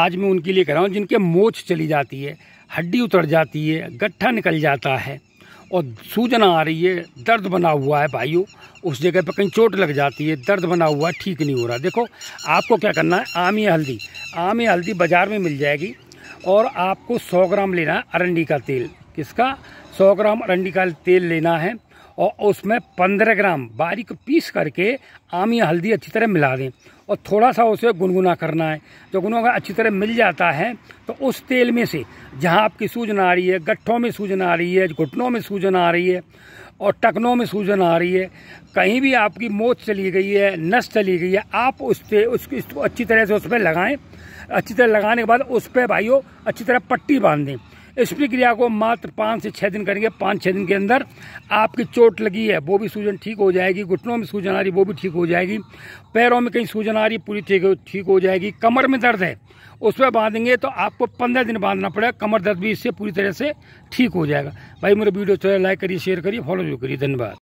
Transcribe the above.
आज मैं उनके लिए कर रहा हूँ जिनके मोच चली जाती है हड्डी उतर जाती है गट्ठा निकल जाता है और सूजन आ रही है दर्द बना हुआ है भाइयों उस जगह पर कहीं चोट लग जाती है दर्द बना हुआ है ठीक नहीं हो रहा देखो आपको क्या करना है आम या हल्दी आम या हल्दी बाज़ार में मिल जाएगी और आपको 100 ग्राम लेना है अरंडी का तेल किसका 100 ग्राम अरंडी का तेल लेना है और उसमें पंद्रह ग्राम बारीक पीस करके आम या हल्दी अच्छी तरह मिला दें और थोड़ा सा उसे गुनगुना करना है जो गुनगुना अच्छी तरह मिल जाता है तो उस तेल में से जहाँ आपकी सूजन आ रही है गट्ठों में सूजन आ रही है घुटनों में सूजन आ रही है और टकनों में सूजन आ रही है कहीं भी आपकी मोच चली गई है नस चली गई है आप उस पे उसको अच्छी तरह से उस पर लगाएँ अच्छी तरह लगाने के बाद उस पर भाइयों अच्छी तरह पट्टी बांध दें इस प्रक्रिया को मात्र पाँच से छः दिन करेंगे पाँच छः दिन के अंदर आपकी चोट लगी है वो भी सूजन ठीक हो जाएगी घुटनों में सूजन आ रही वो भी ठीक हो जाएगी पैरों में कहीं सूजन आ रही पूरी ठीक ठीक हो जाएगी कमर में दर्द है उस पर बांधेंगे तो आपको पंद्रह दिन बांधना पड़ेगा कमर दर्द भी इससे पूरी तरह से ठीक हो जाएगा भाई मेरे वीडियो अच्छा लाइक करिए शेयर करिए फॉलो जरूर करिए धन्यवाद